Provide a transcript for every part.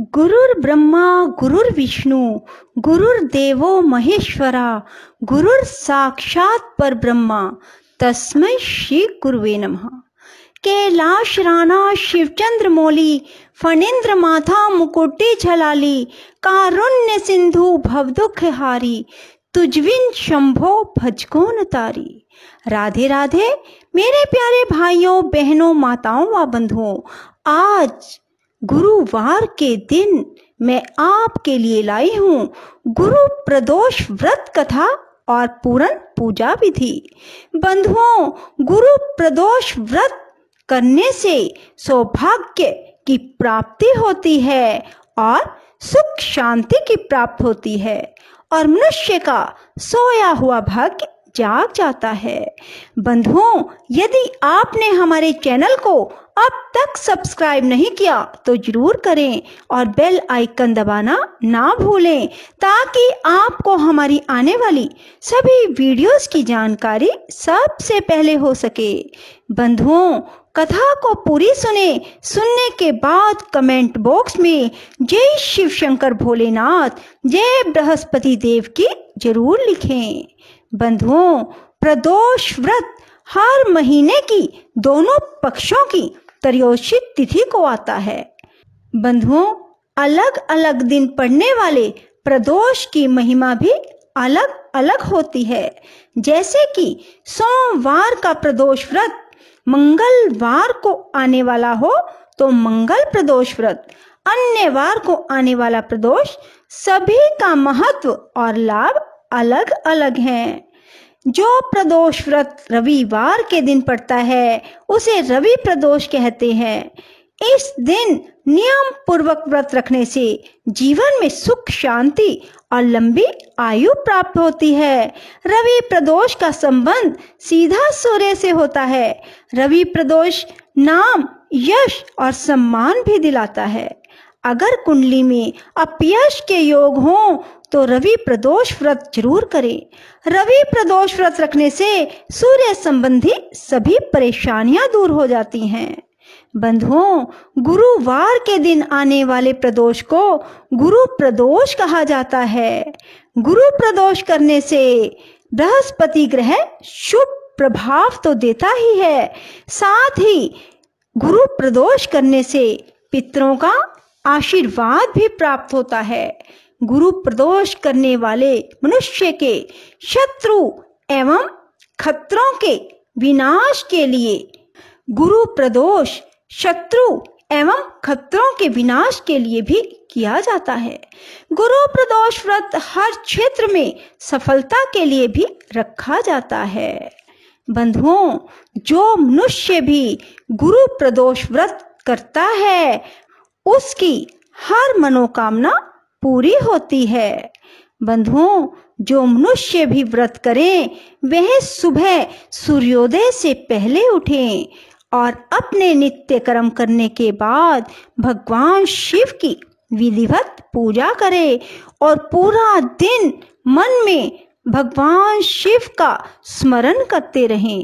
ब्रह्मा विष्णु गुरुर देवो महेश्वरा गुरुर साक्षात पर ब्रह्मा तस्मै श्री गुरुवे नमः कैलाश राणा शिवचंद्र मौली फणेन्द्र माथा मुकुटी झलाली कारुण्य सिंधु भवदुख हारी तुझविन शंभो भजको तारी राधे राधे मेरे प्यारे भाइयों बहनों माताओं व बंधुओं आज गुरुवार के दिन मैं आपके लिए लाई हूँ गुरु प्रदोष व्रत कथा और पूरन पूजा विधि बंधुओं गुरु प्रदोष व्रत करने से सौभाग्य की प्राप्ति होती है और सुख शांति की प्राप्त होती है और मनुष्य का सोया हुआ भाग्य जाग जाता है बंधुओं यदि आपने हमारे चैनल को अब तक सब्सक्राइब नहीं किया तो जरूर करें और बेल आइकन दबाना ना भूलें ताकि आपको हमारी आने वाली सभी वीडियोस की जानकारी सबसे पहले हो सके बंधुओं कथा को पूरी सुने सुनने के बाद कमेंट बॉक्स में जय शिव शंकर भोलेनाथ जय बृहस्पति देव की जरूर लिखें बंधुओं प्रदोष व्रत हर महीने की दोनों पक्षों की त्रयोशित तिथि को आता है बंधुओं अलग अलग दिन पड़ने वाले प्रदोष की महिमा भी अलग अलग होती है जैसे कि सोमवार का प्रदोष व्रत मंगलवार को आने वाला हो तो मंगल प्रदोष व्रत अन्य वार को आने वाला प्रदोष सभी का महत्व और लाभ अलग अलग हैं जो प्रदोष व्रत रविवार के दिन पड़ता है उसे रवि प्रदोष कहते हैं इस दिन नियम पूर्वक व्रत रखने से जीवन में सुख शांति और लंबी आयु प्राप्त होती है रवि प्रदोष का संबंध सीधा सूर्य से होता है रवि प्रदोष नाम यश और सम्मान भी दिलाता है अगर कुंडली में अपयश के योग हों तो रवि प्रदोष व्रत जरूर करें रवि प्रदोष व्रत रखने से सूर्य संबंधी सभी परेशानियां दूर हो जाती हैं बंधुओं गुरुवार के दिन आने वाले प्रदोष को गुरु प्रदोष कहा जाता है गुरु प्रदोष करने से बृहस्पति ग्रह शुभ प्रभाव तो देता ही है साथ ही गुरु प्रदोष करने से पितरों का आशीर्वाद भी प्राप्त होता है गुरु प्रदोष करने वाले मनुष्य के शत्रु एवं खतरों के विनाश के लिए गुरु प्रदोष शत्रु एवं खतरों के विनाश के लिए भी किया जाता है गुरु प्रदोष व्रत हर क्षेत्र में सफलता के लिए भी रखा जाता है बंधुओं जो मनुष्य भी गुरु प्रदोष व्रत करता है उसकी हर मनोकामना पूरी होती है बंधुओं जो मनुष्य भी व्रत करें वह सुबह सूर्योदय से पहले उठें और अपने नित्य कर्म करने के बाद भगवान शिव की विधिवत पूजा करें और पूरा दिन मन में भगवान शिव का स्मरण करते रहें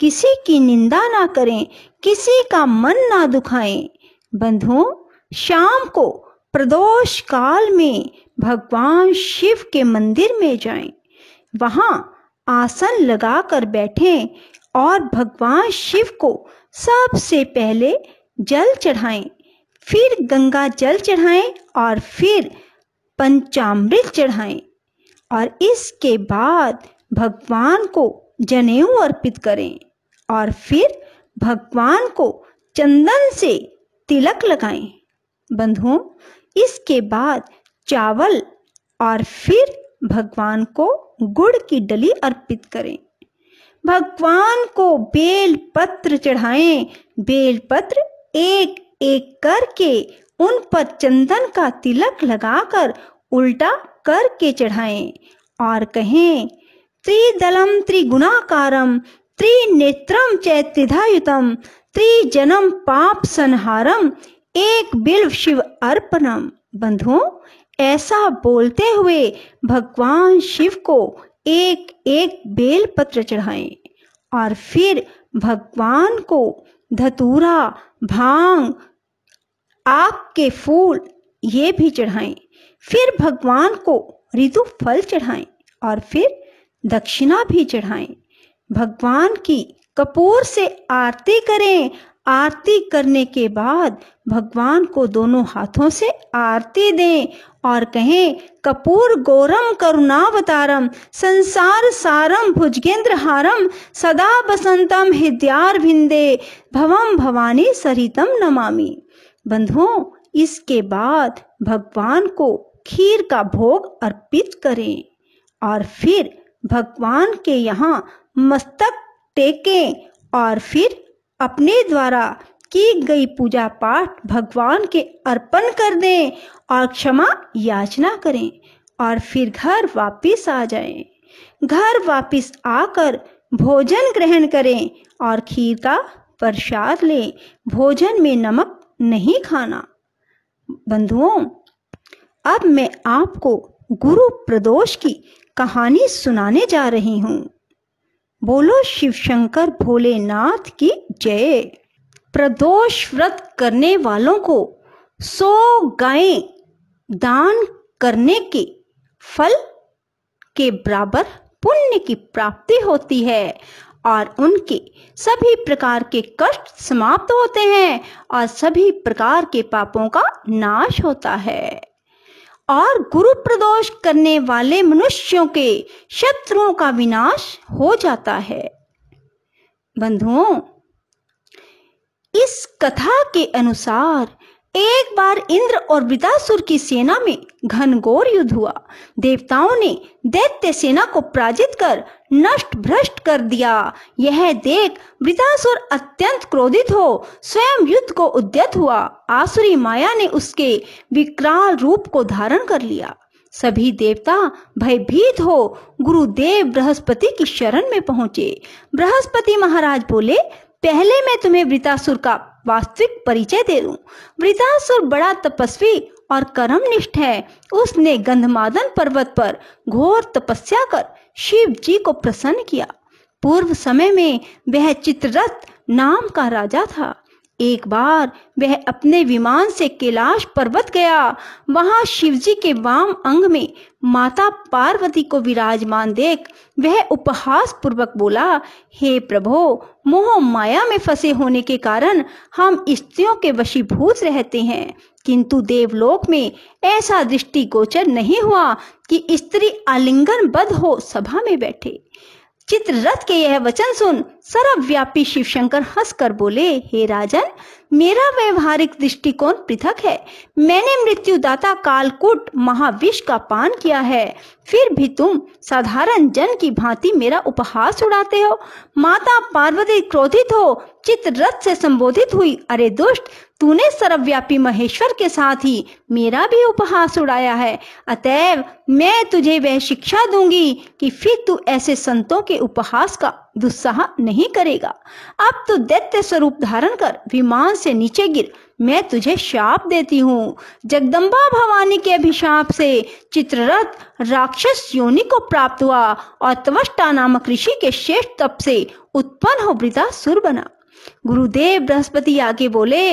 किसी की निंदा ना करें किसी का मन ना दुखाएं बंधुओं शाम को प्रदोष काल में भगवान शिव के मंदिर में जाएं, वहां आसन लगाकर बैठें और भगवान शिव को सबसे पहले जल चढ़ाएं, फिर गंगा जल चढ़ाएं और फिर पंचामृत चढ़ाएं और इसके बाद भगवान को जनेऊ अर्पित करें और फिर भगवान को चंदन से तिलक लगाएं बंधुओं इसके बाद चावल और फिर भगवान को गुड़ की डली अर्पित करें भगवान को बेल पत्र चढ़ाएं बेल पत्र एक एक करके उन पर चंदन का तिलक लगाकर उल्टा करके चढ़ाएं और कहें त्रिदलम त्रिगुणाकारम त्रिनेत्रम चैत्रिधायुतम त्रिजनम पाप संहारम एक बिल्व शिव अर्पणम बंधुओं ऐसा बोलते हुए भगवान शिव को एक एक बेल पत्र चढ़ाएं और फिर भगवान को धतूरा भांग आग के फूल ये भी चढ़ाएं फिर भगवान को ऋतु फल चढ़ाएं और फिर दक्षिणा भी चढ़ाएं भगवान की कपूर से आरती करें आरती करने के बाद भगवान को दोनों हाथों से आरती दें और कहें कपूर गोरम करुणावतारम संसार सारम भुजगेंद्र हारम सदा बसंतम हिद्यार भिंदे भवम भवानी सरितम नमामि बंधुओं इसके बाद भगवान को खीर का भोग अर्पित करें और फिर भगवान के यहाँ मस्तक टेकें और फिर अपने द्वारा की गई पूजा पाठ भगवान के अर्पण कर दें और क्षमा याचना करें और फिर घर वापस आ जाएं। घर वापस आकर भोजन ग्रहण करें और खीर का प्रसाद लें भोजन में नमक नहीं खाना बंधुओं अब मैं आपको गुरु प्रदोष की कहानी सुनाने जा रही हूँ बोलो शिव शंकर भोलेनाथ की जय प्रदोष व्रत करने वालों को सौ गायें दान करने के फल के बराबर पुण्य की प्राप्ति होती है और उनके सभी प्रकार के कष्ट समाप्त होते हैं और सभी प्रकार के पापों का नाश होता है और गुरु प्रदोष करने वाले मनुष्यों के शत्रुओं का विनाश हो जाता है बंधुओं इस कथा के अनुसार एक बार इंद्र और वृतासुर की सेना में घनघोर युद्ध हुआ देवताओं ने दैत्य सेना को पराजित कर नष्ट भ्रष्ट कर दिया यह देख वृतासुर अत्यंत क्रोधित हो स्वयं युद्ध को उद्यत हुआ आसुरी माया ने उसके विकराल रूप को धारण कर लिया सभी देवता भयभीत हो गुरुदेव बृहस्पति की शरण में पहुंचे बृहस्पति महाराज बोले पहले मैं तुम्हें वृतासुर का वास्तविक परिचय दे दूं। और बड़ा तपस्वी और कर्मनिष्ठ है उसने गंधमादन पर्वत पर घोर तपस्या कर शिव जी को प्रसन्न किया पूर्व समय में वह चित्ररथ नाम का राजा था एक बार वह अपने विमान से कैलाश पर्वत गया वहां शिवजी के वाम अंग में माता पार्वती को विराजमान देख वह उपहास पूर्वक बोला हे प्रभो मोह माया में फंसे होने के कारण हम स्त्रियों के वशीभूत रहते हैं किंतु देवलोक में ऐसा दृष्टि गोचर नहीं हुआ कि स्त्री आलिंगन बद हो सभा में बैठे चित्ररथ के यह वचन सुन सर्वव्यापी शिवशंकर हंसकर बोले हे राजन मेरा व्यवहारिक दृष्टिकोण पृथक है मैंने मृत्युदाता कालकूट महाविष का पान किया है फिर भी तुम साधारण जन की भांति मेरा उपहास उड़ाते हो माता पार्वती क्रोधित हो चित से संबोधित हुई अरे दुष्ट तूने सर्वव्यापी महेश्वर के साथ ही मेरा भी उपहास उड़ाया है अतएव मैं तुझे वह शिक्षा दूंगी कि फिर तू ऐसे संतों के उपहास का दुस्साह नहीं करेगा अब तू तो दैत्य स्वरूप धारण कर विमान से नीचे गिर मैं तुझे शाप देती हूँ जगदम्बा भवानी के अभिशाप से चित्ररथ राक्षस योनि को प्राप्त हुआ और त्वष्टा नामक ऋषि के श्रेष्ठ तप से उत्पन्न हो वृद्धा सुर बना गुरुदेव बृहस्पति आगे बोले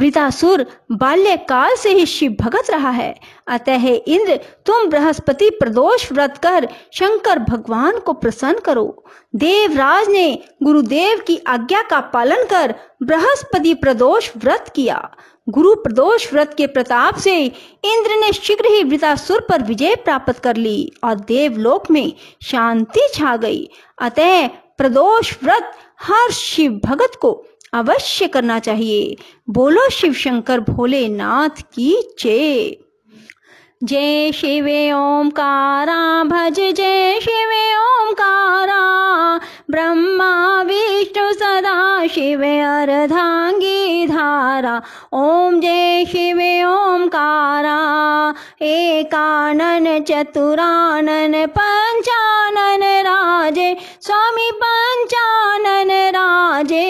वृतासुर बाल्यकाल से ही शिव भगत रहा है अतः इंद्र तुम बृहस्पति प्रदोष व्रत कर शंकर भगवान को प्रसन्न करो देवराज ने गुरुदेव की आज्ञा का पालन कर बृहस्पति प्रदोष व्रत किया गुरु प्रदोष व्रत के प्रताप से इंद्र ने शीघ्र ही वृतासुर पर विजय प्राप्त कर ली और देवलोक में शांति छा गई अतः प्रदोष व्रत हर शिव भगत को अवश्य करना चाहिए बोलो शिव शंकर भोलेनाथ की जय जय शिव ओंकारा भज जय शिव ओंकारा ब्रह्मा विष्णु सदा शिव अर्धांगी धारा ओम जय शिवे ओंकारा एकानन चतुरानन पंचानन राजे स्वामी पंचानन राजे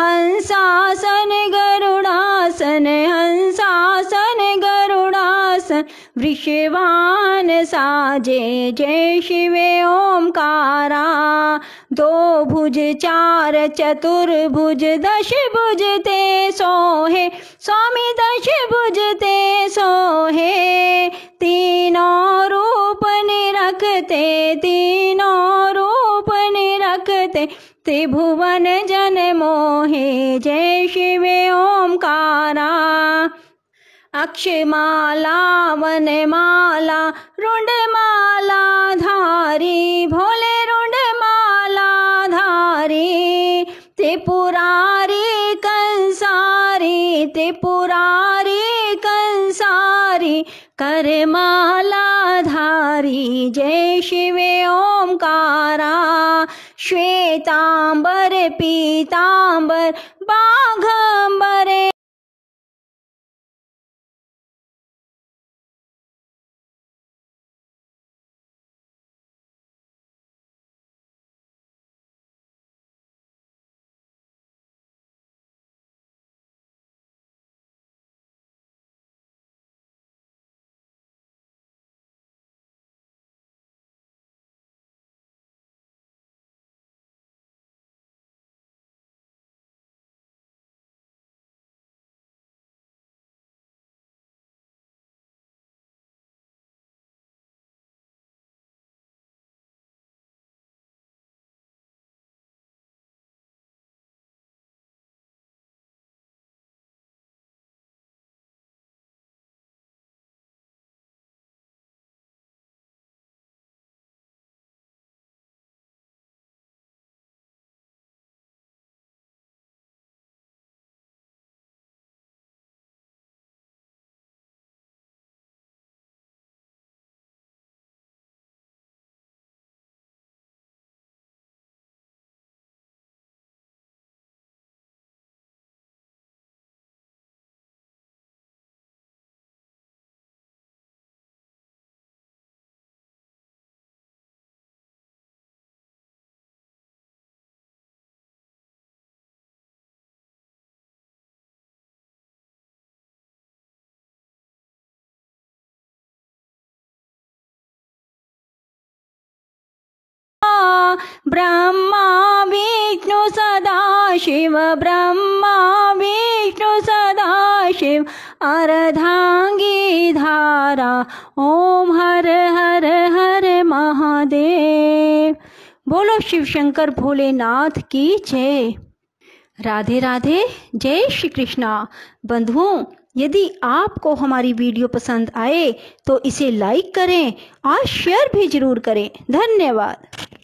हंसासन गरुड़ासन हंसासन गरुड़ासन वृषवान साजे जय शिवे ओंकारा दो भुज चार चतुर्भुज दश भुज ते सोहे स्वामी दश भुज ते सोहे तीनों रूप निरखते तीनों त्रिभुवन जन मोहे जय शिव ओंकारा अक्षमाला रुंड माला धारी भोले माला धारी त्रिपुरारी कंसारी त्रिपुरारी कंसारी करमाला धारी जय शिव ओंकारा श्वेतांबर पीतांबर ब्रह्मा विष्णु सदा शिव ब्रह्मा विष्णु सदा शिव अर्धांगी धारा ओम हर हर हर महादेव बोलो शिव शंकर भोलेनाथ की जय राधे राधे जय श्री कृष्णा बंधुओं यदि आपको हमारी वीडियो पसंद आए तो इसे लाइक करें और शेयर भी जरूर करें धन्यवाद